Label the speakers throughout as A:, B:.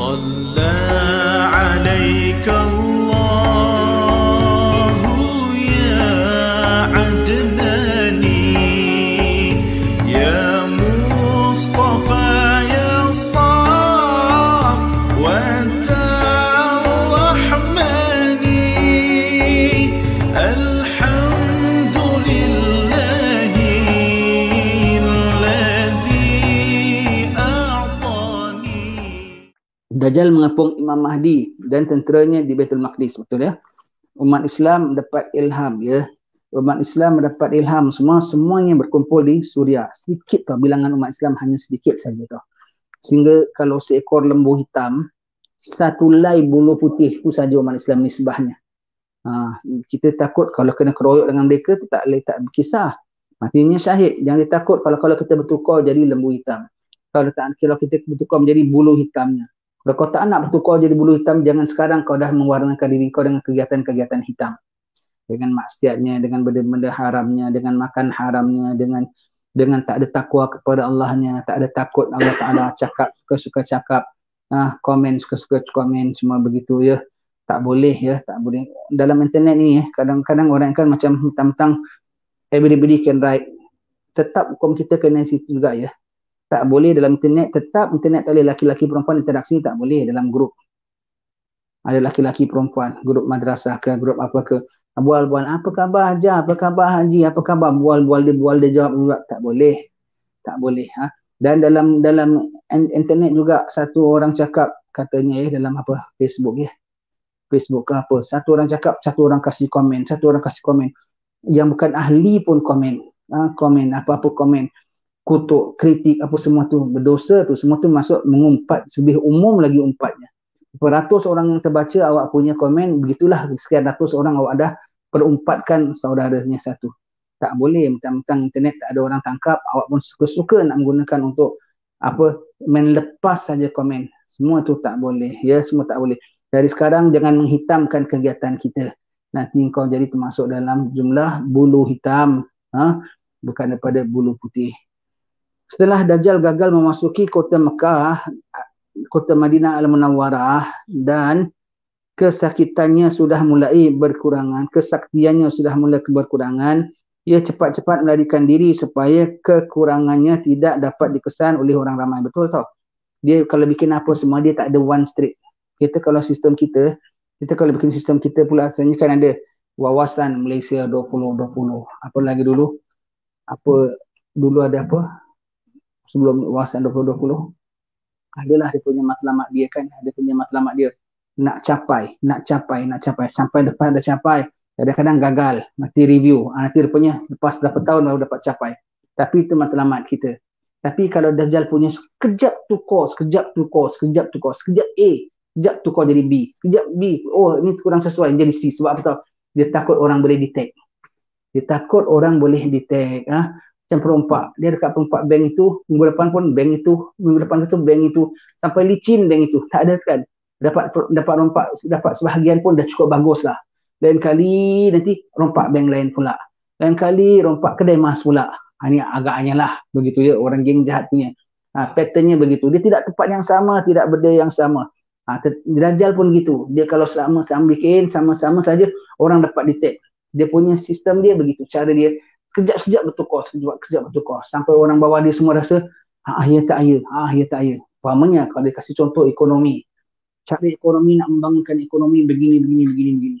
A: صلى عليك Dajjal mengepung Imam Mahdi dan tenteranya di Baitul Maqdis betul ya. Umat Islam dapat ilham ya. Umat Islam mendapat ilham semua semuanya berkumpul di Suria. Sedikit tau bilangan umat Islam hanya sedikit saja tau. Sehingga kalau seekor lembu hitam satu lay bulu putih tu saja umat Islam nisbahnya. Ha, kita takut kalau kena keroyok dengan mereka tu tak boleh tak berkisah. Matinya syahid. Yang ditakut kalau kalau kita bertukar jadi lembu hitam. Kalau tak kira kita bertukar menjadi bulu hitamnya. Kalau kau tak nak bertukar jadi bulu hitam, jangan sekarang kau dah mewarnakan diri kau dengan kegiatan-kegiatan hitam. Dengan maksiatnya, dengan benda-benda haramnya, dengan makan haramnya, dengan dengan tak ada takwa kepada Allahnya, tak ada takut Allah Ta'ala cakap, suka-suka cakap, ah, komen, suka-suka komen, semua begitu ya. Tak boleh ya, tak boleh. Dalam internet ni, eh, kadang-kadang orang kan macam hitam-hitam, everybody can write. Tetap hukum kita kena situ juga ya tak boleh dalam internet tetap internet tak boleh laki-laki perempuan interaksi tak boleh dalam grup ada laki-laki perempuan grup madrasah ke grup apa ke bual-bual apa khabar Hajar apa khabar Haji apa khabar bual-bual dia bual dia jawab juga tak boleh tak boleh ha? dan dalam dalam internet juga satu orang cakap katanya eh dalam apa Facebook ya Facebook ke apa satu orang cakap satu orang kasih komen satu orang kasih komen yang bukan ahli pun komen ha? komen apa-apa komen kutuk, kritik apa semua tu berdosa tu semua tu masuk mengumpat lebih umum lagi umpatnya beratus orang yang terbaca awak punya komen begitulah sekian ratus orang awak dah perumpatkan saudaranya satu tak boleh mentang-mentang internet tak ada orang tangkap awak pun suka-suka nak menggunakan untuk apa main lepas saja komen semua tu tak boleh ya semua tak boleh dari sekarang jangan menghitamkan kegiatan kita nanti kau jadi termasuk dalam jumlah bulu hitam ha? bukan daripada bulu putih setelah Dajjal gagal memasuki kota Mekah, kota Madinah Al-Munawwarah dan kesakitannya sudah mulai berkurangan, kesaktiannya sudah mulai berkurangan, ia cepat-cepat melarikan diri supaya kekurangannya tidak dapat dikesan oleh orang ramai. Betul tak? Dia kalau bikin apa semua, dia tak ada one street. Kita kalau sistem kita, kita kalau bikin sistem kita pula sebenarnya kan ada wawasan Malaysia 2020. Apa lagi dulu? Apa dulu ada apa? sebelum UAS yang 2020 adalah dia punya matlamat dia kan dia punya matlamat dia nak capai nak capai nak capai sampai depan dah capai kadang-kadang gagal nanti review ha, nanti rupanya lepas berapa tahun baru dapat capai tapi itu matlamat kita tapi kalau Dajjal punya sekejap tu course, sekejap tu course, sekejap tu course, sekejap A, sekejap tu course jadi B, sekejap B, oh ini kurang sesuai, jadi C. Sebab apa tahu? Dia takut orang boleh detect. Dia takut orang boleh detect. Ha? macam perompak. Dia dekat perompak bank itu, minggu depan pun bank itu, minggu depan itu bank itu, sampai licin bank itu. Tak ada kan. Dapat dapat rompak, dapat sebahagian pun dah cukup bagus lah. Lain kali nanti rompak bank lain pula. Lain kali rompak kedai mas pula. Ha, ini agaknya lah. Begitu ya orang geng jahat punya. Ha, patternnya begitu. Dia tidak tempat yang sama, tidak benda yang sama. Ha, ter- pun gitu. Dia kalau selama-sama bikin, sama-sama saja orang dapat detect. Dia punya sistem dia begitu. Cara dia sekejap-sekejap bertukar, sekejap-sekejap bertukar sampai orang bawah dia semua rasa ah ya tak ya, ah ya tak ya. Pahamnya kalau dia kasih contoh ekonomi. Cara ekonomi nak membangunkan ekonomi begini begini begini begini.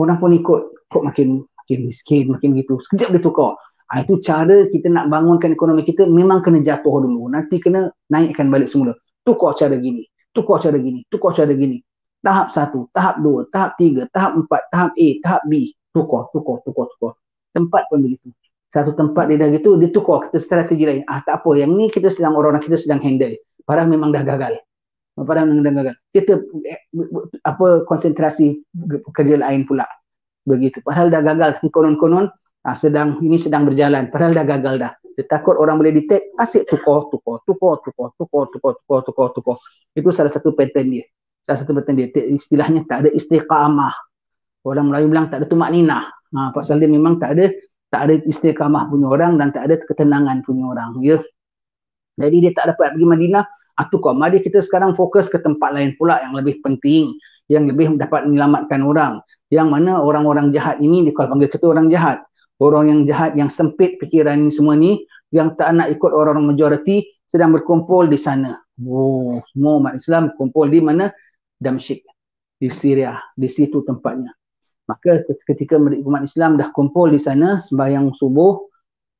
A: Orang pun ikut kok makin makin miskin makin gitu. Sekejap dia tukar. Ah itu cara kita nak bangunkan ekonomi kita memang kena jatuh dulu. Nanti kena naikkan balik semula. Tukar cara gini, tukar cara gini, tukar cara gini. Tahap satu, tahap dua, tahap tiga, tahap empat, tahap A, tahap B. Tukar, tukar, tukar, tukar. tukar tempat pun begitu. Satu tempat dia dah gitu, dia tukar kita strategi lain. Ah tak apa, yang ni kita sedang orang kita sedang handle. Padahal memang dah gagal. Padahal memang dah gagal. Kita eh, apa konsentrasi kerja lain pula. Begitu. Padahal dah gagal. Konon-konon ah, sedang ini sedang berjalan. Padahal dah gagal dah. Dia takut orang boleh detect, asyik tukar, tukar, tukar, tukar, tukar, tukar, tukar, tukar, tukar. Itu salah satu pattern dia. Salah satu pattern dia. Istilahnya tak ada istiqamah. Orang Melayu bilang tak ada tumak ninah. Ha, pasal dia memang tak ada tak ada istiqamah punya orang dan tak ada ketenangan punya orang. Ya. Jadi dia tak dapat pergi Madinah. Atau kau, mari kita sekarang fokus ke tempat lain pula yang lebih penting. Yang lebih dapat menyelamatkan orang. Yang mana orang-orang jahat ini, dia kalau panggil kita orang jahat. Orang yang jahat yang sempit fikiran ini semua ni yang tak nak ikut orang-orang majoriti sedang berkumpul di sana. Oh, semua umat Islam kumpul di mana? Damsyik. Di Syria. Di situ tempatnya. Maka ketika umat Islam dah kumpul di sana sembahyang subuh,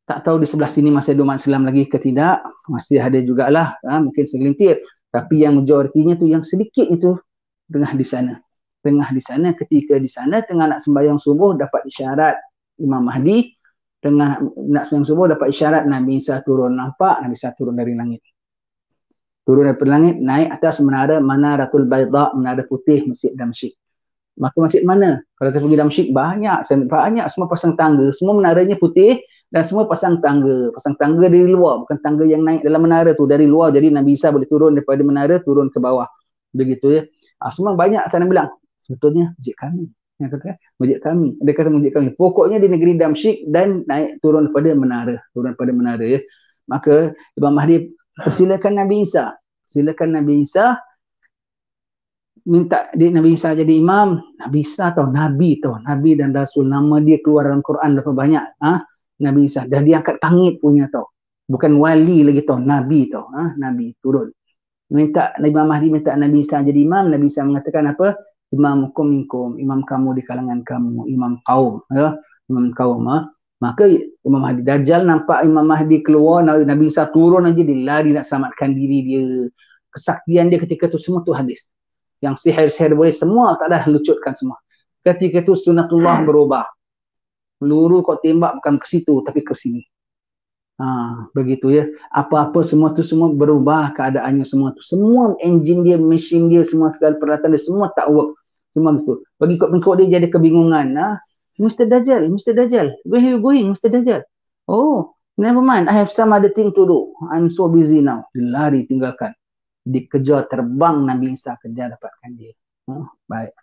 A: tak tahu di sebelah sini masih ada umat Islam lagi ke tidak, masih ada jugalah, ha, mungkin segelintir. Tapi yang majoritinya tu yang sedikit itu tengah di sana. Tengah di sana ketika di sana tengah nak sembahyang subuh dapat isyarat Imam Mahdi tengah nak sembahyang subuh dapat isyarat Nabi Isa turun nampak Nabi Isa turun dari langit. Turun dari langit naik atas menara Manaratul Baidha menara putih Masjid Damsyik maka masjid mana? Kalau kita pergi dalam masjid, banyak, banyak semua pasang tangga, semua menaranya putih dan semua pasang tangga. Pasang tangga dari luar, bukan tangga yang naik dalam menara tu. Dari luar, jadi Nabi Isa boleh turun daripada menara, turun ke bawah. Begitu ya. Ha, semua banyak saya nak bilang, sebetulnya masjid kami. Yang kata, masjid kami. Dia kata masjid kami. Pokoknya di negeri Damsyik dan naik turun daripada menara. Turun daripada menara ya. Maka Imam Mahdi, silakan Nabi Isa. Silakan Nabi Isa minta di Nabi Isa jadi imam, Nabi Isa tau, Nabi tau, Nabi dan Rasul nama dia keluar dalam Quran berapa banyak, ha? Nabi Isa dan dia angkat tangit punya tau. Bukan wali lagi tau, Nabi tau, ha? Nabi turun. Minta Nabi Mahdi minta Nabi Isa jadi imam, Nabi Isa mengatakan apa? Imam kumikum, imam kamu di kalangan kamu, imam kaum, ya? Imam kaum, ha? Maka Imam Mahdi Dajjal nampak Imam Mahdi keluar, Nabi Isa turun aja dia lari nak selamatkan diri dia. Kesaktian dia ketika tu semua tu habis yang sihir-sihir boleh semua tak ada lucutkan semua. Ketika itu sunatullah berubah. Peluru kau tembak bukan ke situ tapi ke sini. Ha, begitu ya. Apa-apa semua tu semua berubah keadaannya semua tu. Semua enjin dia, mesin dia, semua segala peralatan dia semua tak work. Semua gitu. Bagi kau mengkod dia jadi kebingungan. Ah, ha? Mr. Dajjal, Mr. Dajjal, where are you going Mr. Dajjal? Oh, never mind. I have some other thing to do. I'm so busy now. Lari tinggalkan dikejar terbang Nabi Isa kejar dapatkan dia. Ha, baik.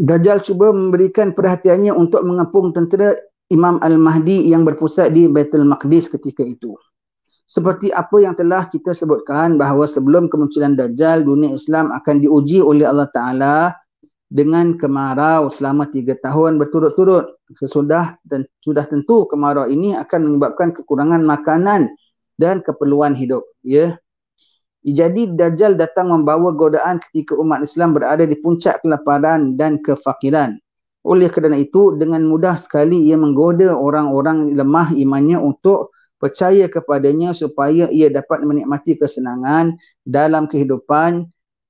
A: Dajjal cuba memberikan perhatiannya untuk mengepung tentera Imam Al-Mahdi yang berpusat di Battle Maqdis ketika itu. Seperti apa yang telah kita sebutkan bahawa sebelum kemunculan Dajjal, dunia Islam akan diuji oleh Allah Ta'ala dengan kemarau selama tiga tahun berturut-turut sesudah dan sudah tentu kemarau ini akan menyebabkan kekurangan makanan dan keperluan hidup ya jadi dajjal datang membawa godaan ketika umat Islam berada di puncak kelaparan dan kefakiran oleh kerana itu dengan mudah sekali ia menggoda orang-orang lemah imannya untuk percaya kepadanya supaya ia dapat menikmati kesenangan dalam kehidupan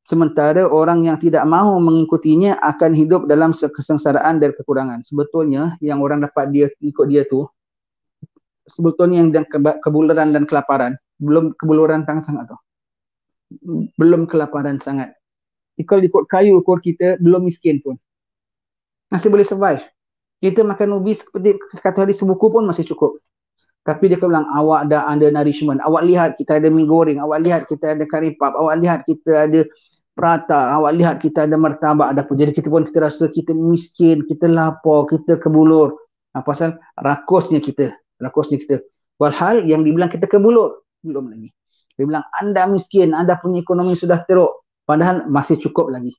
A: sementara orang yang tidak mahu mengikutinya akan hidup dalam kesengsaraan dan kekurangan. Sebetulnya yang orang dapat dia ikut dia tu sebetulnya yang dan kebuluran dan kelaparan, belum kebuluran tang sangat tu. Belum kelaparan sangat. Ikut ikut kayu ukur kita belum miskin pun. Masih boleh survive. Kita makan ubi seperti kata hari sebuku pun masih cukup. Tapi dia akan bilang, awak dah under nourishment. Awak lihat kita ada mie goreng. Awak lihat kita ada karipap. Awak lihat kita ada rata. Awak lihat kita ada martabak ada pun. Jadi kita pun kita rasa kita miskin, kita lapar, kita kebulur. Ha, pasal rakusnya kita. Rakusnya kita. Walhal yang dibilang kita kebulur. Belum lagi. Dia bilang anda miskin, anda punya ekonomi sudah teruk. Padahal masih cukup lagi.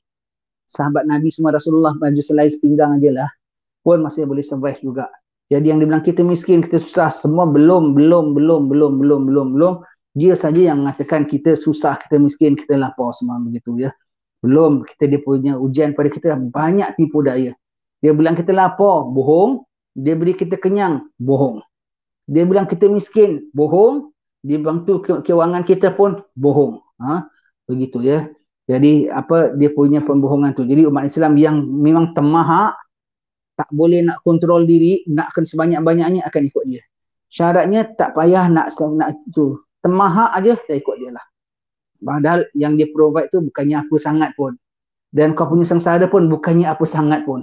A: Sahabat Nabi semua Rasulullah baju selain pinggang aje lah. Pun masih boleh survive juga. Jadi yang dibilang kita miskin, kita susah. Semua belum, belum, belum, belum, belum, belum, belum. belum dia saja yang mengatakan kita susah, kita miskin, kita lapar semua begitu ya. Belum kita dia punya ujian pada kita banyak tipu daya. Dia bilang kita lapar, bohong. Dia beri kita kenyang, bohong. Dia bilang kita miskin, bohong. Dia bantu ke- kewangan kita pun bohong. Ha? Begitu ya. Jadi apa dia punya pembohongan tu. Jadi umat Islam yang memang temahak tak boleh nak kontrol diri, nakkan sebanyak-banyaknya akan ikut dia. Syaratnya tak payah nak nak tu Temaha aja dia ikut dia lah. Padahal yang dia provide tu bukannya aku sangat pun. Dan kau punya sengsara pun bukannya aku sangat pun.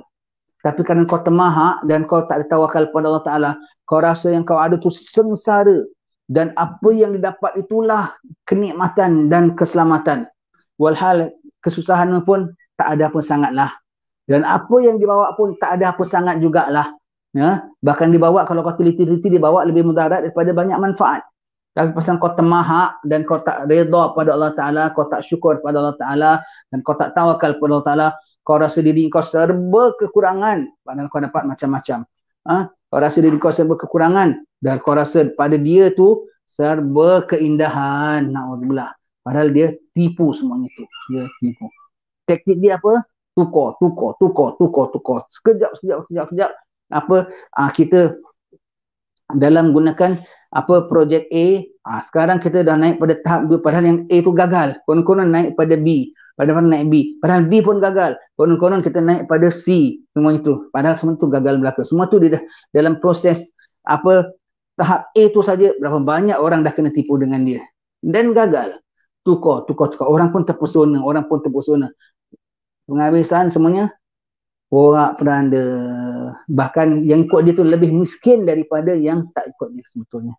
A: Tapi kerana kau temaha dan kau tak ada tawakal kepada Allah Ta'ala, kau rasa yang kau ada tu sengsara. Dan apa yang didapat itulah kenikmatan dan keselamatan. Walhal kesusahan pun tak ada pun sangatlah. Dan apa yang dibawa pun tak ada apa sangat jugalah. Ya? Bahkan dibawa kalau kau teliti-teliti dibawa lebih mudarat daripada banyak manfaat. Tapi pasal kau temahak dan kau tak reda pada Allah Ta'ala, kau tak syukur pada Allah Ta'ala dan kau tak tawakal pada Allah Ta'ala, kau rasa diri kau serba kekurangan padahal kau dapat macam-macam. Ha? Kau rasa diri kau serba kekurangan dan kau rasa pada dia tu serba keindahan. Na'udzubillah. Padahal dia tipu semuanya itu. Dia tipu. Teknik dia apa? Tukar, tukar, tukar, tukar, tukar. Sekejap, sekejap, sekejap, sekejap. Apa? Ah ha, kita dalam gunakan apa projek A ha, sekarang kita dah naik pada tahap B padahal yang A tu gagal konon-konon naik pada B padahal naik B padahal B pun gagal konon-konon kita naik pada C semua itu padahal semua itu gagal belaka semua itu dia dah dalam proses apa tahap A tu saja berapa banyak orang dah kena tipu dengan dia dan gagal tukar tukar tukar orang pun terpesona orang pun terpesona penghabisan semuanya porak peranda bahkan yang ikut dia tu lebih miskin daripada yang tak ikut dia sebetulnya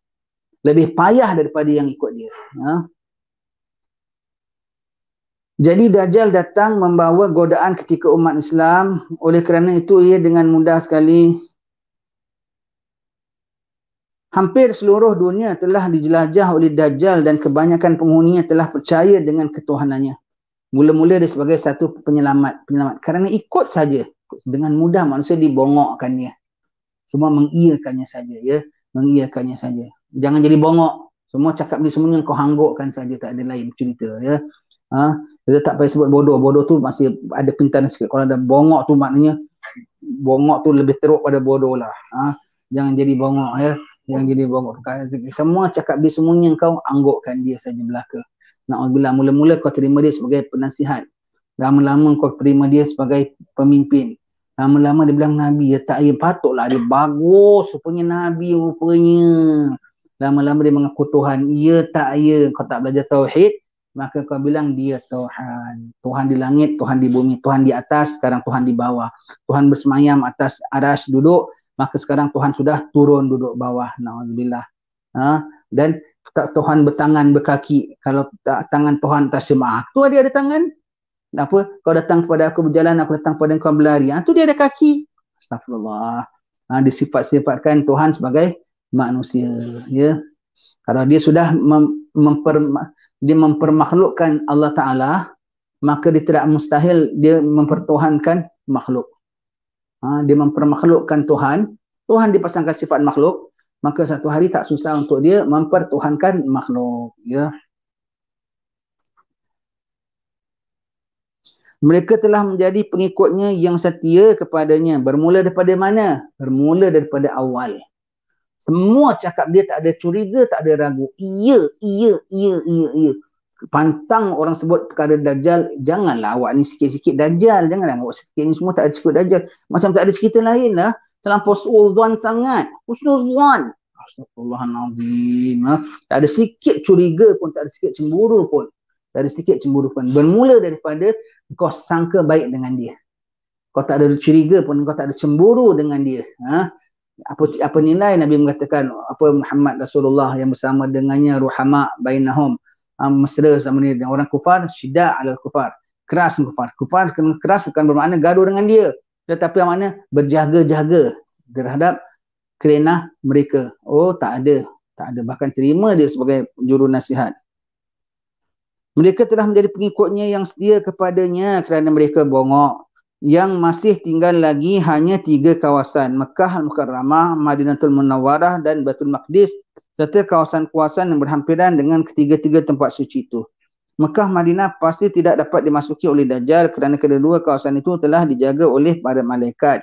A: lebih payah daripada yang ikut dia ha? jadi Dajjal datang membawa godaan ketika umat Islam oleh kerana itu ia dengan mudah sekali hampir seluruh dunia telah dijelajah oleh Dajjal dan kebanyakan penghuninya telah percaya dengan ketuhanannya Mula-mula dia sebagai satu penyelamat, penyelamat. Kerana ikut saja dengan mudah manusia dibongokkan dia. Semua mengiyakannya saja ya, mengiyakannya saja. Jangan jadi bongok. Semua cakap ni semuanya kau hanggukkan saja tak ada lain cerita ya. Ha, kita tak payah sebut bodoh. Bodoh tu masih ada pintar sikit. Kalau ada bongok tu maknanya bongok tu lebih teruk pada bodoh lah. Ha, jangan jadi bongok ya. Jangan jadi bongok. Semua cakap dia semuanya kau anggukkan dia saja belaka. Nah, bila mula-mula kau terima dia sebagai penasihat, lama-lama kau terima dia sebagai pemimpin lama-lama dia bilang Nabi ya tak ya patutlah dia bagus rupanya Nabi rupanya lama-lama dia mengaku Tuhan ya tak ya kau tak belajar Tauhid maka kau bilang dia Tuhan Tuhan di langit, Tuhan di bumi, Tuhan di atas sekarang Tuhan di bawah Tuhan bersemayam atas aras duduk maka sekarang Tuhan sudah turun duduk bawah na'udzubillah ha? dan tak Tuhan bertangan berkaki kalau tak tangan Tuhan tak semak tu dia ada tangan apa kau datang kepada aku berjalan aku datang kepada kau berlari ha, tu dia ada kaki astagfirullah ha, dia sifat-sifatkan Tuhan sebagai manusia ya kalau dia sudah mem- memper dia mempermakhlukkan Allah Ta'ala maka dia tidak mustahil dia mempertuhankan makhluk ha, dia mempermakhlukkan Tuhan Tuhan dipasangkan sifat makhluk maka satu hari tak susah untuk dia mempertuhankan makhluk ya Mereka telah menjadi pengikutnya yang setia kepadanya. Bermula daripada mana? Bermula daripada awal. Semua cakap dia tak ada curiga, tak ada ragu. Iya, iya, iya, iya, iya. Pantang orang sebut perkara dajjal, janganlah awak ni sikit-sikit dajjal. Janganlah awak sikit ni semua tak ada cukup dajjal. Macam tak ada cerita lain lah. posul suudhan sangat. Posul Husnudhan. Astagfirullahaladzim. Ah. Tak ada sikit curiga pun, tak ada sikit cemburu pun dari sedikit cemburu pun bermula daripada kau sangka baik dengan dia kau tak ada curiga pun kau tak ada cemburu dengan dia ha? apa apa nilai Nabi mengatakan apa Muhammad Rasulullah yang bersama dengannya ruhama bainahum ha, mesra sama ni dengan orang kufar syida adalah kufar keras kufar kufar keras bukan bermakna gaduh dengan dia tetapi yang mana berjaga-jaga terhadap kerenah mereka oh tak ada tak ada bahkan terima dia sebagai juru nasihat mereka telah menjadi pengikutnya yang setia kepadanya kerana mereka bongok. Yang masih tinggal lagi hanya tiga kawasan. Mekah Al-Mukarramah, Madinatul Munawarah dan Batul Maqdis serta kawasan-kawasan yang berhampiran dengan ketiga-tiga tempat suci itu. Mekah Madinah pasti tidak dapat dimasuki oleh Dajjal kerana kedua kawasan itu telah dijaga oleh para malaikat.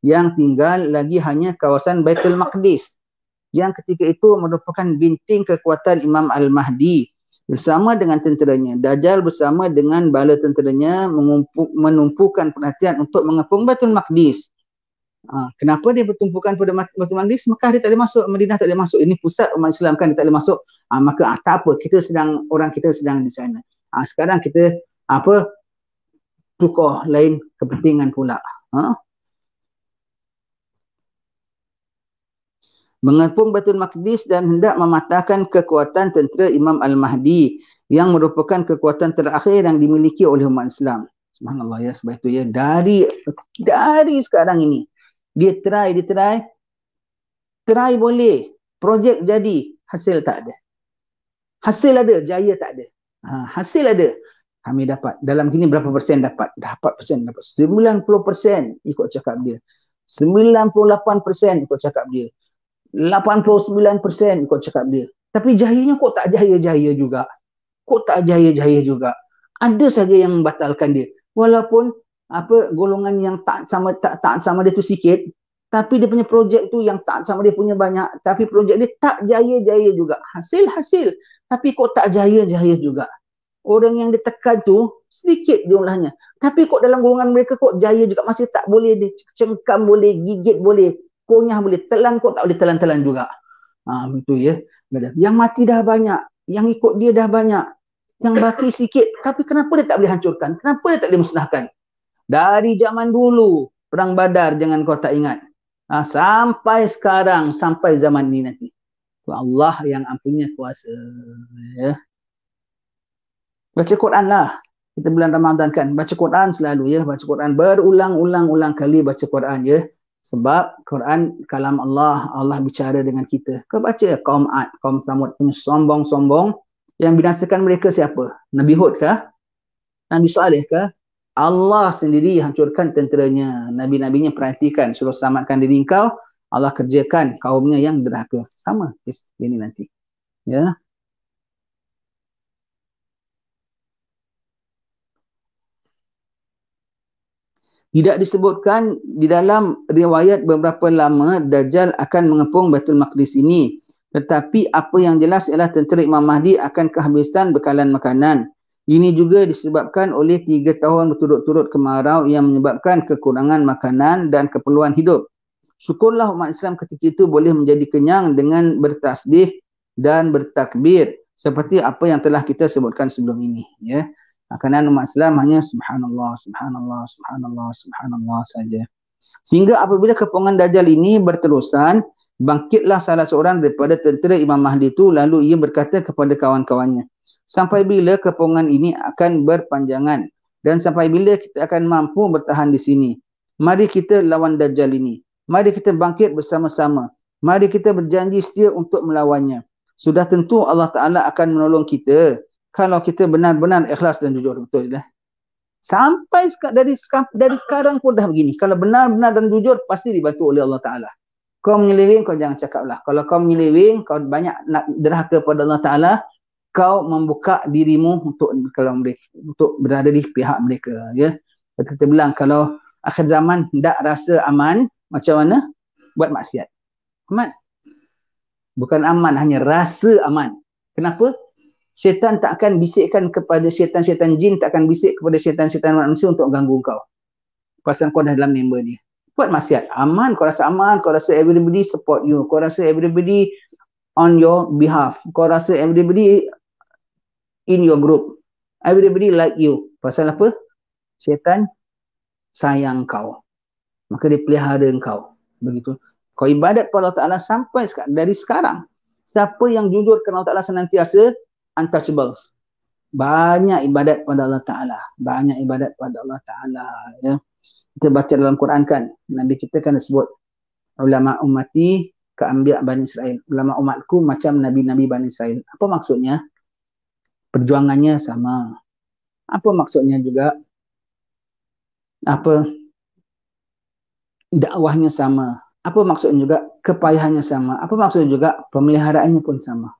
A: Yang tinggal lagi hanya kawasan Batul Maqdis yang ketika itu merupakan binting kekuatan Imam Al-Mahdi bersama dengan tenteranya. Dajjal bersama dengan bala tenteranya menumpukan perhatian untuk mengepung Batul Maqdis. Ha, kenapa dia bertumpukan pada Batul Maqdis? Mekah dia tak boleh masuk, Madinah tak boleh masuk. Ini pusat umat Islam kan dia tak boleh masuk. Ha, maka ha, tak apa, kita sedang, orang kita sedang di sana. Ha, sekarang kita apa tukar lain kepentingan pula. Ha? mengepung Baitul Maqdis dan hendak mematahkan kekuatan tentera Imam Al-Mahdi yang merupakan kekuatan terakhir yang dimiliki oleh umat Islam. Subhanallah ya sebab itu ya dari dari sekarang ini dia try dia try try boleh projek jadi hasil tak ada. Hasil ada jaya tak ada. Ha, hasil ada kami dapat dalam kini berapa persen dapat dapat persen dapat 90% ikut cakap dia 98% ikut cakap dia 89% kau cakap dia. Tapi jahilnya kau tak jaya-jaya juga. Kau tak jaya-jaya juga. Ada saja yang membatalkan dia. Walaupun apa golongan yang tak sama tak tak sama dia tu sikit, tapi dia punya projek tu yang tak sama dia punya banyak, tapi projek dia tak jaya-jaya juga. Hasil-hasil tapi kok tak jaya-jaya juga. Orang yang ditekan tu sedikit jumlahnya. Tapi kok dalam golongan mereka kok jaya juga masih tak boleh dicengkam boleh gigit boleh kunyah boleh telan kok tak boleh telan-telan juga. Ha, betul ya. Yang mati dah banyak. Yang ikut dia dah banyak. Yang baki sikit. Tapi kenapa dia tak boleh hancurkan? Kenapa dia tak boleh musnahkan? Dari zaman dulu. Perang Badar jangan kau tak ingat. Ha, sampai sekarang. Sampai zaman ini nanti. Allah yang ampunnya kuasa. Ya. Baca Quran lah. Kita bulan Ramadan kan. Baca Quran selalu ya. Baca Quran berulang-ulang-ulang kali baca Quran ya sebab Quran kalam Allah Allah bicara dengan kita kau baca ya kaum Ad kaum Samud punya sombong-sombong yang binasakan mereka siapa Nabi Hud kah Nabi Saleh kah Allah sendiri hancurkan tenteranya nabi-nabinya perhatikan suruh selamatkan diri kau Allah kerjakan kaumnya yang derhaka sama ini nanti ya Tidak disebutkan di dalam riwayat beberapa lama Dajjal akan mengepung Baitul Maqdis ini. Tetapi apa yang jelas ialah tentera Imam Mahdi akan kehabisan bekalan makanan. Ini juga disebabkan oleh tiga tahun berturut-turut kemarau yang menyebabkan kekurangan makanan dan keperluan hidup. Syukurlah umat Islam ketika itu boleh menjadi kenyang dengan bertasbih dan bertakbir seperti apa yang telah kita sebutkan sebelum ini. Ya. Kerana umat Islam hanya subhanallah, subhanallah, subhanallah, subhanallah saja. Sehingga apabila kepungan Dajjal ini berterusan, bangkitlah salah seorang daripada tentera Imam Mahdi itu lalu ia berkata kepada kawan-kawannya, sampai bila kepungan ini akan berpanjangan dan sampai bila kita akan mampu bertahan di sini? Mari kita lawan Dajjal ini. Mari kita bangkit bersama-sama. Mari kita berjanji setia untuk melawannya. Sudah tentu Allah Ta'ala akan menolong kita kalau kita benar-benar ikhlas dan jujur betul dah, Sampai dari dari sekarang pun dah begini. Kalau benar-benar dan jujur pasti dibantu oleh Allah Taala. Kau menyeliwing kau jangan cakaplah. Kalau kau menyeliwing kau banyak nak derhaka kepada Allah Taala, kau membuka dirimu untuk kalau mereka, untuk berada di pihak mereka ya. Kita bilang kalau akhir zaman tak rasa aman, macam mana? Buat maksiat. Aman. Bukan aman, hanya rasa aman. Kenapa? syaitan tak akan bisikkan kepada syaitan-syaitan jin tak akan bisik kepada syaitan-syaitan manusia untuk ganggu kau pasal kau dah dalam member ni buat masyarakat aman kau rasa aman kau rasa everybody support you kau rasa everybody on your behalf kau rasa everybody in your group everybody like you pasal apa syaitan sayang kau maka dia pelihara kau begitu kau ibadat kepada Allah Ta'ala sampai dari sekarang siapa yang jujur kenal Allah Ta'ala senantiasa untouchables. Banyak ibadat pada Allah Ta'ala. Banyak ibadat pada Allah Ta'ala. Ya. Kita baca dalam Quran kan. Nabi kita kan sebut. Ulama umati keambil Bani Israel. Ulama umatku macam Nabi-Nabi Bani Israel. Apa maksudnya? Perjuangannya sama. Apa maksudnya juga? Apa? Dakwahnya sama. Apa maksudnya juga? Kepayahannya sama. Apa maksudnya juga? Pemeliharaannya pun sama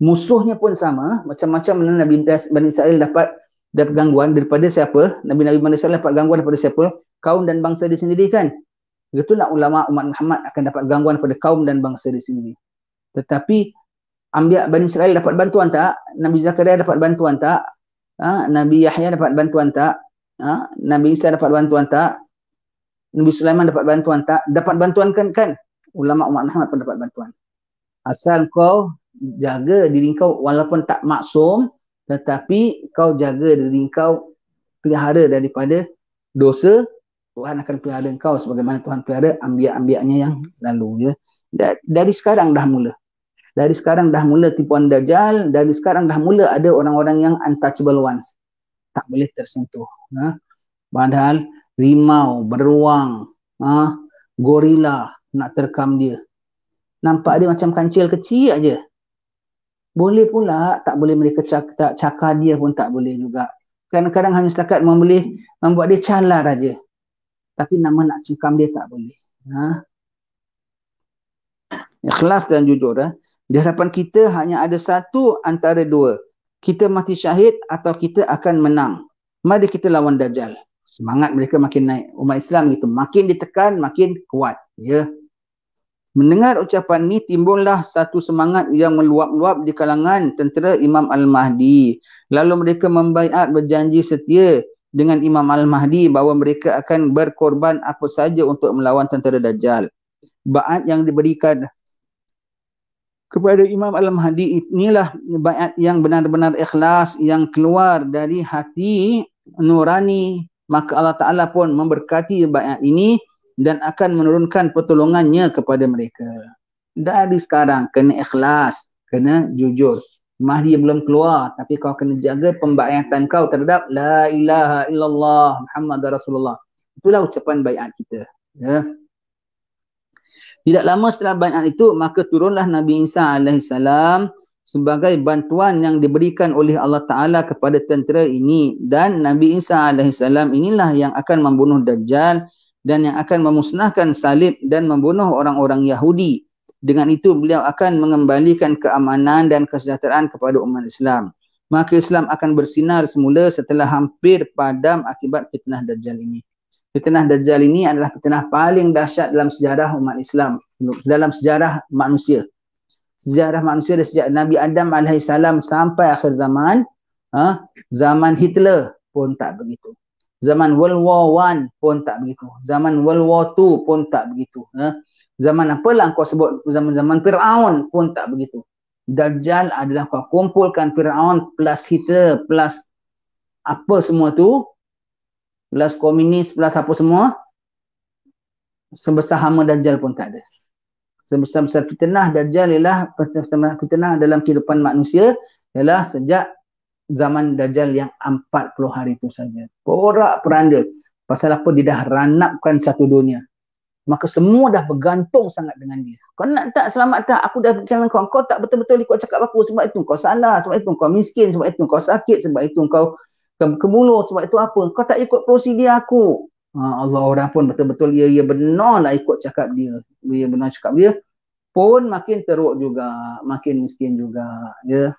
A: musuhnya pun sama macam-macam mana Nabi Bani Israel dapat dapat gangguan daripada siapa Nabi-Nabi Bani Israel dapat gangguan daripada siapa kaum dan bangsa di sendiri kan begitulah ulama umat Muhammad akan dapat gangguan pada kaum dan bangsa di sendiri tetapi ambil Bani Israel dapat bantuan tak Nabi Zakaria dapat bantuan tak ha? Nabi Yahya dapat bantuan tak ha? Nabi Isa dapat bantuan tak Nabi Sulaiman dapat bantuan tak dapat bantuan kan kan ulama umat Muhammad pun dapat bantuan asal kau jaga diri kau walaupun tak maksum tetapi kau jaga diri kau pelihara daripada dosa Tuhan akan pelihara kau sebagaimana Tuhan pelihara ambiak-ambiaknya yang lalu ya. Dari sekarang dah mula. Dari sekarang dah mula tipuan dajal, dari sekarang dah mula ada orang-orang yang untouchable ones. Tak boleh tersentuh. Ya. Padahal rimau, beruang, ha, gorila nak terkam dia. Nampak dia macam kancil kecil aja boleh pula tak boleh mereka cakar, cakar dia pun tak boleh juga kadang-kadang hanya setakat memboleh membuat dia calar aja tapi nama nak cikam dia tak boleh ha? ikhlas dan jujur eh? di hadapan kita hanya ada satu antara dua kita mati syahid atau kita akan menang mari kita lawan dajjal semangat mereka makin naik umat Islam itu makin ditekan makin kuat ya yeah. Mendengar ucapan ini timbullah satu semangat yang meluap-luap di kalangan tentera Imam Al-Mahdi. Lalu mereka membaiat berjanji setia dengan Imam Al-Mahdi bahawa mereka akan berkorban apa saja untuk melawan tentera Dajjal. Baat yang diberikan kepada Imam Al-Mahdi inilah baat yang benar-benar ikhlas yang keluar dari hati nurani. Maka Allah Ta'ala pun memberkati baat ini dan akan menurunkan pertolongannya kepada mereka. Dari sekarang kena ikhlas, kena jujur. Mahdi belum keluar tapi kau kena jaga pembayatan kau terhadap La ilaha illallah Muhammad Rasulullah. Itulah ucapan bayat kita. Ya. Tidak lama setelah bayat itu maka turunlah Nabi Isa AS sebagai bantuan yang diberikan oleh Allah Ta'ala kepada tentera ini dan Nabi Isa AS inilah yang akan membunuh Dajjal dan yang akan memusnahkan salib dan membunuh orang-orang Yahudi. Dengan itu beliau akan mengembalikan keamanan dan kesejahteraan kepada umat Islam. Maka Islam akan bersinar semula setelah hampir padam akibat fitnah Dajjal ini. Fitnah Dajjal ini adalah fitnah paling dahsyat dalam sejarah umat Islam, dalam sejarah manusia. Sejarah manusia dari sejak Nabi Adam alaihissalam sampai akhir zaman, ha, zaman Hitler pun tak begitu zaman World War One pun tak begitu, zaman World War Two pun tak begitu, ha? zaman apalah kau sebut zaman-zaman Fir'aun pun tak begitu. Dajjal adalah kau kumpulkan Fir'aun plus Hitler plus apa semua tu, plus komunis plus apa semua, sebesar hama Dajjal pun tak ada. Sebesar-besar fitnah Dajjal ialah fitnah dalam kehidupan manusia ialah sejak zaman Dajjal yang 40 hari itu saja. Porak peranda. Pasal apa dia dah ranapkan satu dunia. Maka semua dah bergantung sangat dengan dia. Kau nak tak selamat tak? Aku dah berikan kau. Kau tak betul-betul ikut cakap aku. Sebab itu kau salah. Sebab itu kau miskin. Sebab itu kau sakit. Sebab itu kau kemuluh. Sebab itu apa? Kau tak ikut prosedur aku. Ha, Allah orang pun betul-betul ia, ia benar lah ikut cakap dia. Ia benar cakap dia pun makin teruk juga. Makin miskin juga. Ya.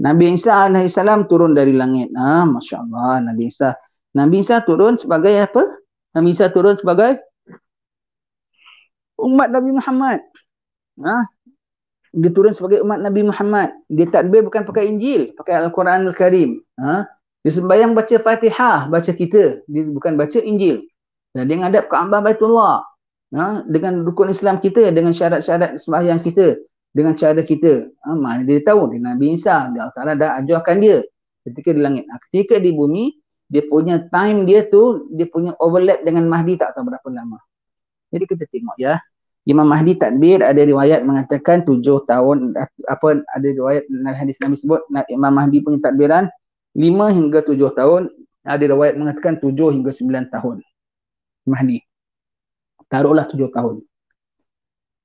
A: Nabi Isa AS turun dari langit. Ha, Masya Allah, Nabi Isa. Nabi Isa turun sebagai apa? Nabi Isa turun sebagai umat Nabi Muhammad. Ha? Dia turun sebagai umat Nabi Muhammad. Dia takbir bukan pakai Injil, pakai Al-Quran Al-Karim. Ha? Dia sembahyang baca Fatihah, baca kita. Dia bukan baca Injil. Dan dia menghadap ke Ambah Baitullah. Ha? Dengan rukun Islam kita, dengan syarat-syarat sembahyang kita dengan cara kita ha, ah, mana dia tahu dia Nabi Isa dia Allah ada ajarkan dia ketika di langit ah, ketika di bumi dia punya time dia tu dia punya overlap dengan Mahdi tak tahu berapa lama jadi kita tengok ya Imam Mahdi takbir ada riwayat mengatakan tujuh tahun apa ada riwayat hadis Nabi sebut Imam Mahdi punya takbiran lima hingga tujuh tahun ada riwayat mengatakan tujuh hingga sembilan tahun Mahdi taruhlah tujuh tahun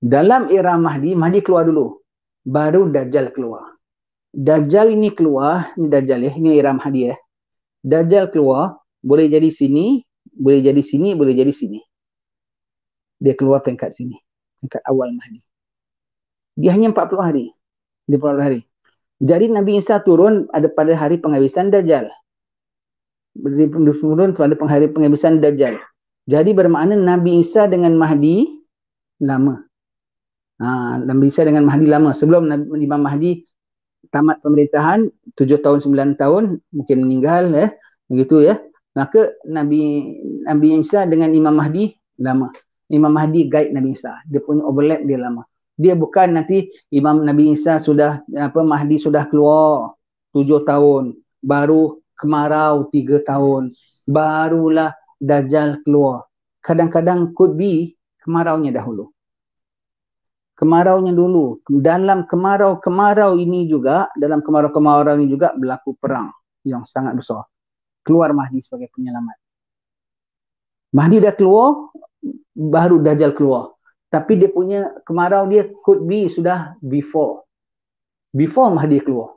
A: dalam era Mahdi, Mahdi keluar dulu. Baru Dajjal keluar. Dajjal ini keluar, ini Dajjal ya, ini era Mahdi ya. Dajjal keluar, boleh jadi sini, boleh jadi sini, boleh jadi sini. Dia keluar peringkat sini, peringkat awal Mahdi. Dia hanya 40 hari. Dia 40 hari. Jadi Nabi Isa turun ada pada hari penghabisan Dajjal. Dia turun pada hari penghabisan Dajjal. Jadi bermakna Nabi Isa dengan Mahdi lama. Ha, dan berisai dengan Mahdi lama sebelum Imam Mahdi tamat pemerintahan tujuh tahun sembilan tahun mungkin meninggal ya eh, begitu ya maka Nabi Nabi Isa dengan Imam Mahdi lama Imam Mahdi guide Nabi Isa dia punya overlap dia lama dia bukan nanti Imam Nabi Isa sudah apa Mahdi sudah keluar tujuh tahun baru kemarau tiga tahun barulah Dajjal keluar kadang-kadang could be kemaraunya dahulu kemarau kemaraunya dulu. Dalam kemarau-kemarau ini juga, dalam kemarau-kemarau ini juga berlaku perang yang sangat besar. Keluar Mahdi sebagai penyelamat. Mahdi dah keluar, baru Dajjal keluar. Tapi dia punya kemarau dia could be sudah before. Before Mahdi keluar.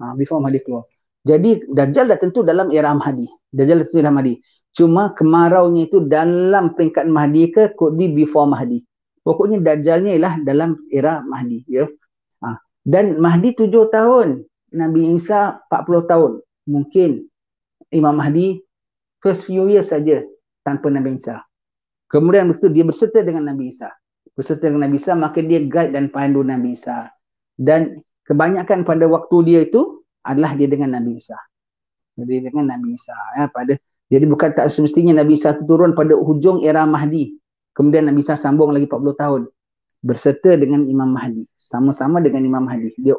A: Ha, before Mahdi keluar. Jadi Dajjal dah tentu dalam era Mahdi. Dajjal dah tentu dalam Mahdi. Cuma kemaraunya itu dalam peringkat Mahdi ke could be before Mahdi pokoknya dajjalnya ialah dalam era Mahdi ya ha. dan Mahdi tujuh tahun Nabi Isa empat puluh tahun mungkin Imam Mahdi first few years saja tanpa Nabi Isa kemudian begitu dia berserta dengan Nabi Isa berserta dengan Nabi Isa maka dia guide dan pandu Nabi Isa dan kebanyakan pada waktu dia itu adalah dia dengan Nabi Isa jadi dengan Nabi Isa ya, pada jadi bukan tak semestinya Nabi Isa turun pada hujung era Mahdi Kemudian Nabi SAW sambung lagi 40 tahun. Berserta dengan Imam Mahdi. Sama-sama dengan Imam Mahdi. Dia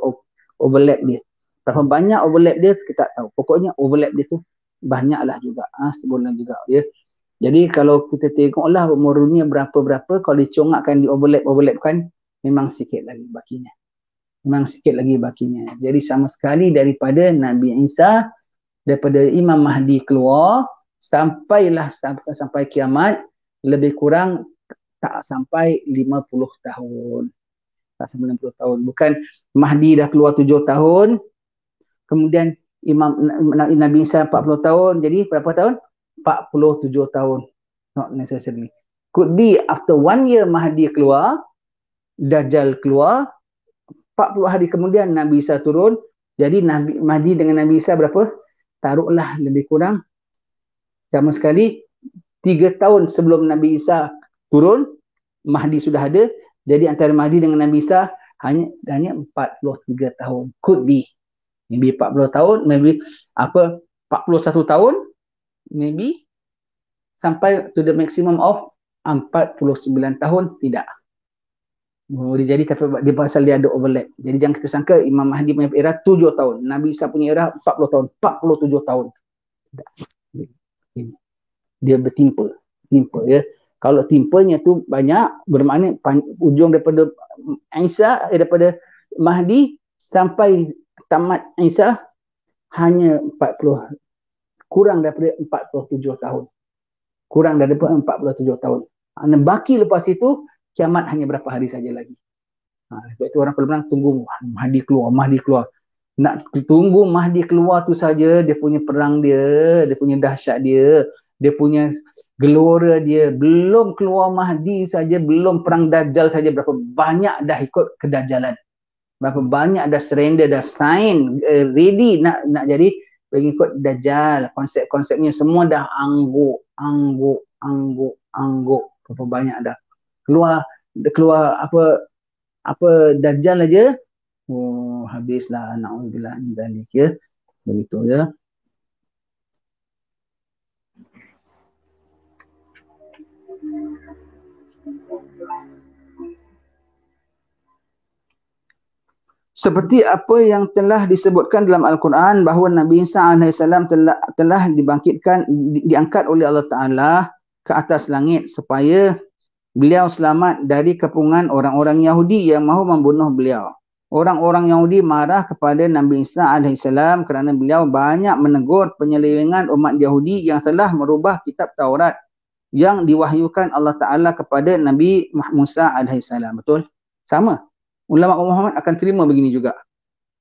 A: overlap dia. Berapa banyak overlap dia kita tak tahu. Pokoknya overlap dia tu banyaklah juga. Ah ha, sebulan juga. Ya. Jadi kalau kita tengoklah umur dunia berapa-berapa. Kalau dicongakkan di overlap kan Memang sikit lagi bakinya. Memang sikit lagi bakinya. Jadi sama sekali daripada Nabi Isa. Daripada Imam Mahdi keluar. Sampailah sampai, sampai kiamat lebih kurang tak sampai 50 tahun. Tak sampai 50 tahun. Bukan Mahdi dah keluar 7 tahun, kemudian Imam Nabi Isa 40 tahun. Jadi berapa tahun? 47 tahun. Not necessarily. Could be after one year Mahdi keluar, Dajjal keluar, 40 hari kemudian Nabi Isa turun. Jadi Nabi Mahdi dengan Nabi Isa berapa? Taruhlah lebih kurang sama sekali tiga tahun sebelum Nabi Isa turun, Mahdi sudah ada. Jadi antara Mahdi dengan Nabi Isa hanya hanya 43 tahun. Could be. Maybe 40 tahun, maybe apa 41 tahun, maybe sampai to the maximum of 49 tahun tidak. Boleh jadi tapi di pasal dia ada overlap. Jadi jangan kita sangka Imam Mahdi punya era 7 tahun. Nabi Isa punya era 40 tahun. 47 tahun. Tidak. Ini dia bertimpa timpa ya kalau timpanya tu banyak bermakna ujung daripada Isa eh, daripada Mahdi sampai tamat Isa hanya 40 kurang daripada 47 tahun kurang daripada 47 tahun dan baki lepas itu kiamat hanya berapa hari saja lagi ha, sebab itu orang perlu menang tunggu Mahdi keluar Mahdi keluar nak tunggu Mahdi keluar tu saja dia punya perang dia dia punya dahsyat dia dia punya gelora dia belum keluar mahdi saja belum perang dajjal saja berapa banyak dah ikut ke kedajalan berapa banyak dah surrender dah sign uh, ready nak nak jadi pengikut dajjal konsep-konsepnya semua dah angguk angguk angguk angguk berapa banyak dah keluar keluar apa apa dajjal aja oh habislah naudzubillah dan ya begitu ya Seperti apa yang telah disebutkan dalam Al-Quran bahawa Nabi Isa AS telah, telah dibangkitkan, di, diangkat oleh Allah Ta'ala ke atas langit supaya beliau selamat dari kepungan orang-orang Yahudi yang mahu membunuh beliau. Orang-orang Yahudi marah kepada Nabi Isa AS kerana beliau banyak menegur penyelewengan umat Yahudi yang telah merubah kitab Taurat yang diwahyukan Allah Ta'ala kepada Nabi Musa AS. Betul? Sama ulama Muhammad akan terima begini juga.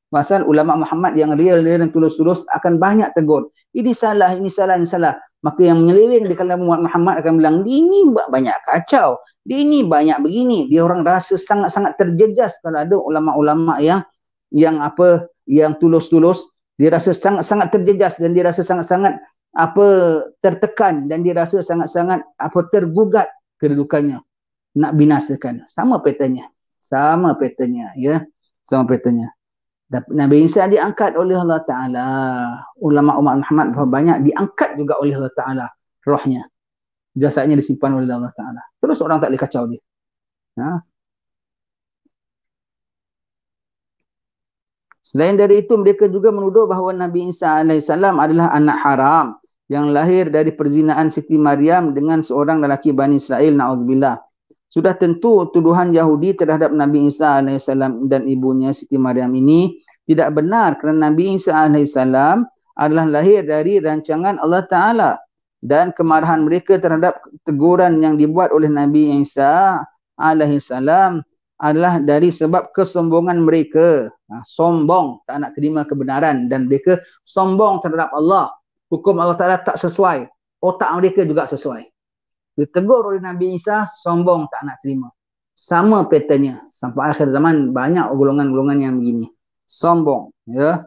A: Pasal ulama Muhammad yang real real dan tulus-tulus akan banyak tegur. Ini salah, ini salah, ini salah. Maka yang menyeliring di kalangan Muhammad akan bilang, di ini banyak kacau. di ini banyak begini. Dia orang rasa sangat-sangat terjejas kalau ada ulama-ulama yang yang apa yang tulus-tulus dia rasa sangat-sangat terjejas dan dia rasa sangat-sangat apa tertekan dan dia rasa sangat-sangat apa tergugat kedudukannya nak binasakan sama petanya sama patternnya ya sama patternnya Nabi Isa diangkat oleh Allah Ta'ala ulama umat Muhammad banyak diangkat juga oleh Allah Ta'ala rohnya jasadnya disimpan oleh Allah Ta'ala terus orang tak boleh kacau dia ha? selain dari itu mereka juga menuduh bahawa Nabi Isa AS adalah anak haram yang lahir dari perzinaan Siti Maryam dengan seorang lelaki Bani Israel na'udzubillah sudah tentu tuduhan Yahudi terhadap Nabi Isa AS dan ibunya Siti Maryam ini tidak benar kerana Nabi Isa AS adalah lahir dari rancangan Allah Ta'ala dan kemarahan mereka terhadap teguran yang dibuat oleh Nabi Isa AS adalah dari sebab kesombongan mereka. Ha, sombong, tak nak terima kebenaran dan mereka sombong terhadap Allah. Hukum Allah Ta'ala tak sesuai. Otak mereka juga sesuai ditegur oleh Nabi Isa sombong tak nak terima sama patternnya sampai akhir zaman banyak golongan-golongan yang begini sombong ya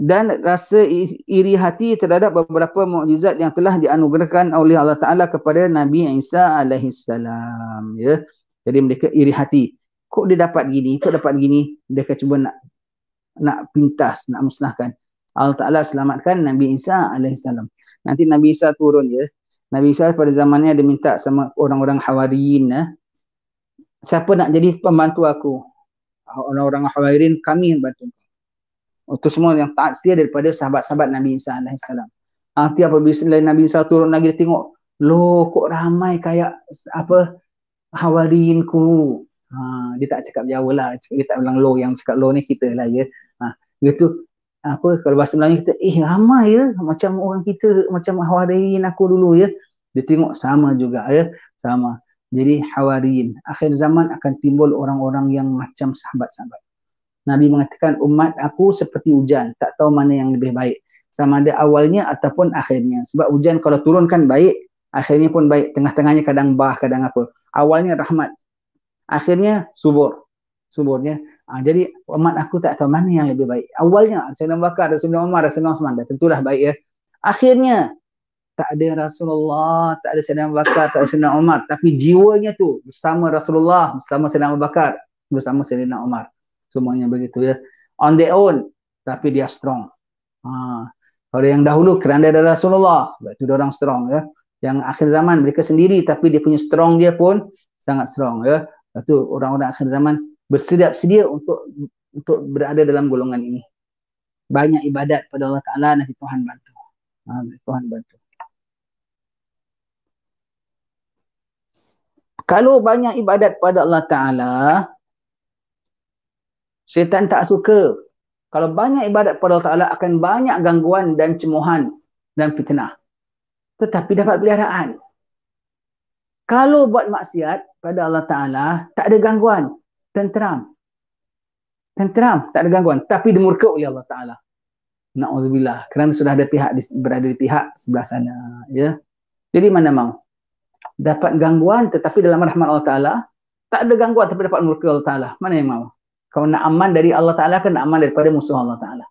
A: dan rasa iri hati terhadap beberapa mukjizat yang telah dianugerahkan oleh Allah Taala kepada Nabi Isa alaihi salam ya jadi mereka iri hati kok dia dapat gini kok dapat gini mereka cuba nak nak pintas nak musnahkan Allah Taala selamatkan Nabi Isa alaihi salam nanti Nabi Isa turun ya Nabi Isa pada zamannya dia minta sama orang-orang Hawariin eh. Siapa nak jadi pembantu aku? Orang-orang Hawariin kami yang bantu. Itu oh, semua yang taat setia daripada sahabat-sahabat Nabi Isa AS. Ah, nanti apabila Nabi Isa turun lagi dia tengok. lo kok ramai kayak apa Hawariin ku. Ha, ah, dia tak cakap jawa lah. Dia tak bilang lo yang cakap lo ni kita lah ya. Ha, dia tu apa kalau bahasa Melayu kita eh ramai ya macam orang kita macam hawariin aku dulu ya dia tengok sama juga ya sama jadi hawariin akhir zaman akan timbul orang-orang yang macam sahabat-sahabat Nabi mengatakan umat aku seperti hujan tak tahu mana yang lebih baik sama ada awalnya ataupun akhirnya sebab hujan kalau turun kan baik akhirnya pun baik tengah-tengahnya kadang bah kadang apa awalnya rahmat akhirnya subur suburnya Ha, jadi umat aku tak tahu mana yang lebih baik. Awalnya ah, Sayyidina Bakar, Rasulullah Umar, Rasulullah Osman. Dah tentulah baik ya. Akhirnya tak ada Rasulullah, tak ada Sayyidina Bakar, tak ada Sayyidina Umar. Tapi jiwanya tu bersama Rasulullah, bersama Sayyidina Bakar, bersama Sayyidina Umar. Semuanya begitu ya. On their own. Tapi dia strong. Ha. Kalau yang dahulu kerana ada Rasulullah. Sebab itu orang strong ya. Yang akhir zaman mereka sendiri tapi dia punya strong dia pun sangat strong ya. Lepas tu orang-orang akhir zaman bersedia sedia untuk untuk berada dalam golongan ini. Banyak ibadat pada Allah Taala nanti Tuhan bantu. Amin. Ha, Tuhan bantu. Kalau banyak ibadat pada Allah Taala syaitan tak suka. Kalau banyak ibadat pada Allah Taala akan banyak gangguan dan cemohan dan fitnah. Tetapi dapat peliharaan. Kalau buat maksiat pada Allah Ta'ala, tak ada gangguan tenteram. Tenteram, tak ada gangguan. Tapi dimurka oleh Allah Ta'ala. Na'udzubillah. Kerana sudah ada pihak di, berada di pihak sebelah sana. Ya. Jadi mana mau? Dapat gangguan tetapi dalam rahmat Allah Ta'ala. Tak ada gangguan tapi dapat murka Allah Ta'ala. Mana yang mau? Kau nak aman dari Allah Ta'ala kan nak aman daripada musuh Allah Ta'ala.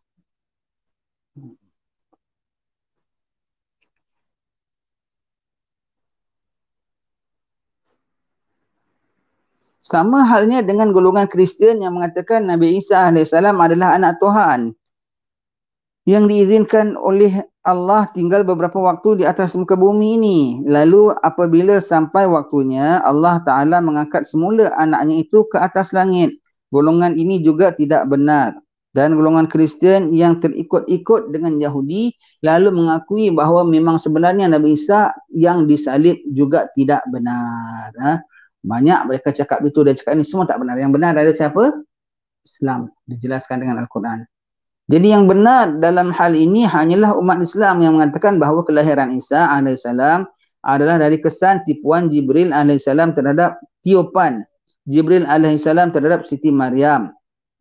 A: Sama halnya dengan golongan Kristian yang mengatakan Nabi Isa AS adalah anak Tuhan yang diizinkan oleh Allah tinggal beberapa waktu di atas muka bumi ini. Lalu apabila sampai waktunya Allah Ta'ala mengangkat semula anaknya itu ke atas langit. Golongan ini juga tidak benar. Dan golongan Kristian yang terikut-ikut dengan Yahudi lalu mengakui bahawa memang sebenarnya Nabi Isa yang disalib juga tidak benar. Ha? Banyak mereka cakap itu dan cakap ini semua tak benar. Yang benar ada siapa? Islam. Dijelaskan dengan Al-Quran. Jadi yang benar dalam hal ini hanyalah umat Islam yang mengatakan bahawa kelahiran Isa AS adalah dari kesan tipuan Jibril AS terhadap tiupan Jibril AS terhadap Siti Maryam.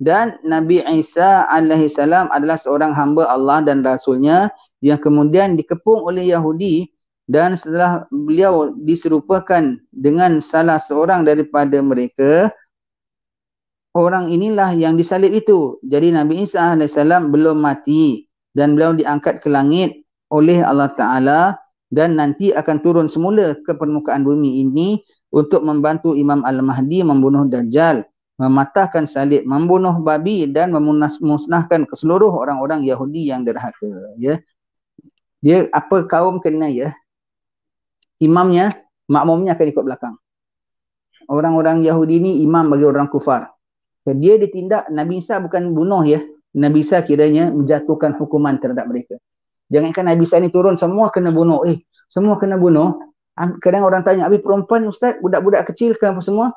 A: Dan Nabi Isa alaihissalam adalah seorang hamba Allah dan Rasulnya yang kemudian dikepung oleh Yahudi dan setelah beliau diserupakan dengan salah seorang daripada mereka orang inilah yang disalib itu jadi Nabi Isa AS belum mati dan beliau diangkat ke langit oleh Allah Ta'ala dan nanti akan turun semula ke permukaan bumi ini untuk membantu Imam Al-Mahdi membunuh Dajjal mematahkan salib, membunuh babi dan memusnahkan keseluruh orang-orang Yahudi yang derhaka. Ya. Dia apa kaum kena ya imamnya, makmumnya akan ikut belakang. Orang-orang Yahudi ni imam bagi orang kufar. Dia ditindak, Nabi Isa bukan bunuh ya. Nabi Isa kiranya menjatuhkan hukuman terhadap mereka. Jangankan Nabi Isa ni turun, semua kena bunuh. Eh, semua kena bunuh. Kadang orang tanya, habis perempuan ustaz, budak-budak kecil, kenapa semua?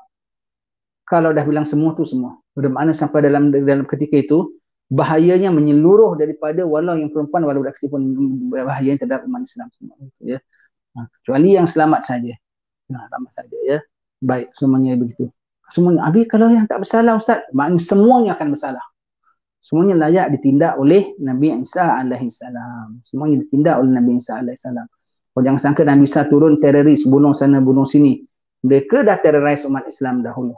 A: Kalau dah bilang semua tu semua. Bermakna sampai dalam dalam ketika itu, bahayanya menyeluruh daripada walau yang perempuan walau budak kecil pun bahayanya terhadap umat Islam ya Ha, kecuali yang selamat saja. Ha, selamat saja ya. Baik, semuanya begitu. Semuanya. Abi kalau yang tak bersalah Ustaz, maknanya semuanya akan bersalah. Semuanya layak ditindak oleh Nabi Isa alaihissalam. Semuanya ditindak oleh Nabi Isa alaihissalam. Kau jangan sangka Nabi Isa turun teroris, bunuh sana, bunuh sini. Mereka dah terrorize umat Islam dahulu.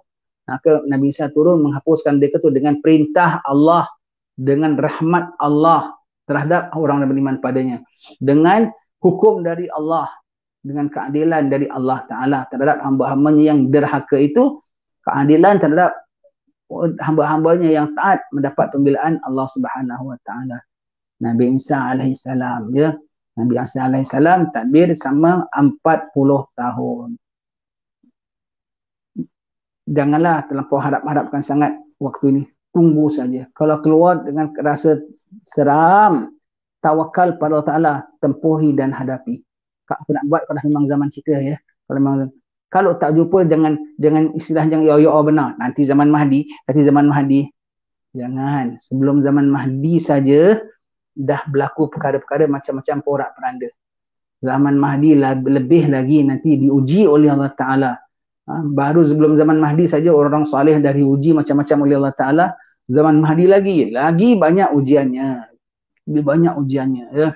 A: Maka Nabi Isa turun menghapuskan mereka tu dengan perintah Allah. Dengan rahmat Allah terhadap orang yang beriman padanya. Dengan hukum dari Allah dengan keadilan dari Allah Ta'ala terhadap hamba-hambanya yang derhaka itu keadilan terhadap hamba-hambanya yang taat mendapat pembelaan Allah Subhanahu Wa Ta'ala Nabi Isa alaihi salam ya Nabi Isa alaihi salam takbir sama 40 tahun janganlah terlalu harap-harapkan sangat waktu ini tunggu saja kalau keluar dengan rasa seram tawakal pada Allah Ta'ala tempuhi dan hadapi kak, aku nak buat kalau memang zaman kita ya. Kalau memang kalau tak jumpa dengan dengan istilah yang yo yo benar. Nanti zaman Mahdi, nanti zaman Mahdi. Jangan. Sebelum zaman Mahdi saja dah berlaku perkara-perkara macam-macam porak peranda. Zaman Mahdi lah lebih lagi nanti diuji oleh Allah Ta'ala. Ha, baru sebelum zaman Mahdi saja orang-orang salih dari uji macam-macam oleh Allah Ta'ala. Zaman Mahdi lagi. Lagi banyak ujiannya. Lebih banyak ujiannya. Ya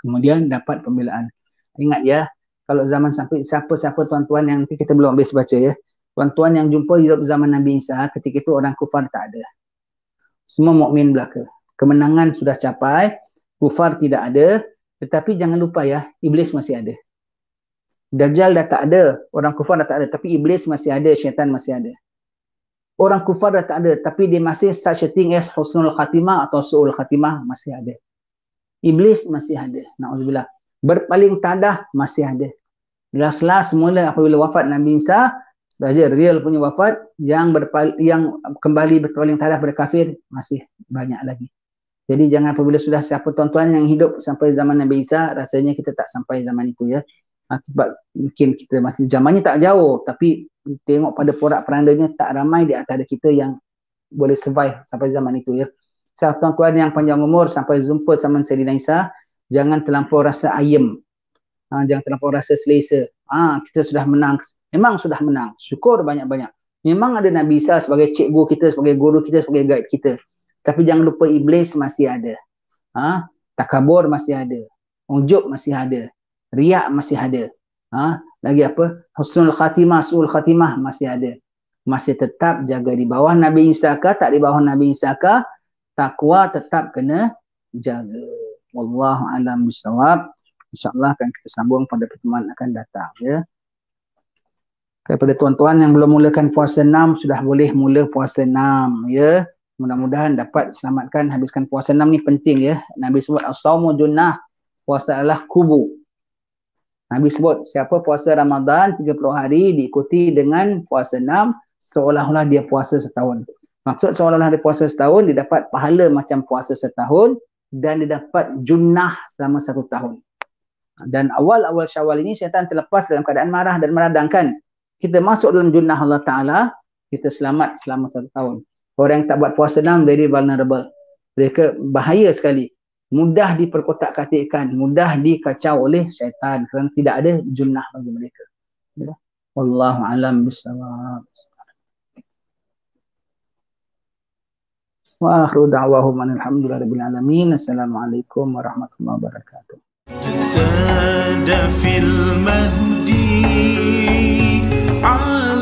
A: kemudian dapat pembelaan. Ingat ya, kalau zaman sampai siapa-siapa tuan-tuan yang nanti kita belum habis baca ya. Tuan-tuan yang jumpa hidup zaman Nabi Isa, ketika itu orang kufar tak ada. Semua mukmin belaka. Kemenangan sudah capai, kufar tidak ada. Tetapi jangan lupa ya, iblis masih ada. Dajjal dah tak ada, orang kufar dah tak ada. Tapi iblis masih ada, syaitan masih ada. Orang kufar dah tak ada, tapi dia masih such a thing as husnul khatimah atau su'ul khatimah masih ada. Iblis masih ada. Na'udzubillah. Berpaling tadah masih ada. Jelaslah last apabila wafat Nabi Isa, saja real punya wafat yang berpali, yang kembali berpaling tadah pada kafir masih banyak lagi. Jadi jangan apabila sudah siapa tuan-tuan yang hidup sampai zaman Nabi Isa, rasanya kita tak sampai zaman itu ya. Ha, sebab mungkin kita masih zamannya tak jauh tapi tengok pada porak perandanya tak ramai di antara kita yang boleh survive sampai zaman itu ya. Saya tuan-tuan yang panjang umur sampai jumpa sama Sayyidina Isa, jangan terlampau rasa ayam. Ha, jangan terlampau rasa selesa. Ha, kita sudah menang. Memang sudah menang. Syukur banyak-banyak. Memang ada Nabi Isa sebagai cikgu kita, sebagai guru kita, sebagai guide kita. Tapi jangan lupa iblis masih ada. Ha? Takabur masih ada. Ujub masih ada. Riak masih ada. Ha? Lagi apa? Husnul khatimah, su'ul khatimah masih ada. Masih tetap jaga di bawah Nabi Isa kah? Tak di bawah Nabi Isa kah? takwa tetap kena jaga. Wallahu alam Insya Allah akan kita sambung pada pertemuan akan datang ya. Kepada tuan-tuan yang belum mulakan puasa enam sudah boleh mula puasa enam. ya. Mudah-mudahan dapat selamatkan habiskan puasa enam ni penting ya. Nabi sebut as-saumu junnah, puasa adalah kubu. Nabi sebut siapa puasa Ramadan 30 hari diikuti dengan puasa enam seolah-olah dia puasa setahun. Maksud seolah-olah dia puasa setahun, dia dapat pahala macam puasa setahun dan dia dapat junnah selama satu tahun. Dan awal-awal syawal ini syaitan terlepas dalam keadaan marah dan meradangkan. Kita masuk dalam junnah Allah Ta'ala, kita selamat selama satu tahun. Orang yang tak buat puasa enam, very vulnerable. Mereka bahaya sekali. Mudah diperkotak katikan, mudah dikacau oleh syaitan kerana tidak ada junnah bagi mereka. Wallahu alam bisawab. واخر دعواهم ان الحمد لله رب العالمين السلام عليكم ورحمه الله وبركاته. زاد في المهدي على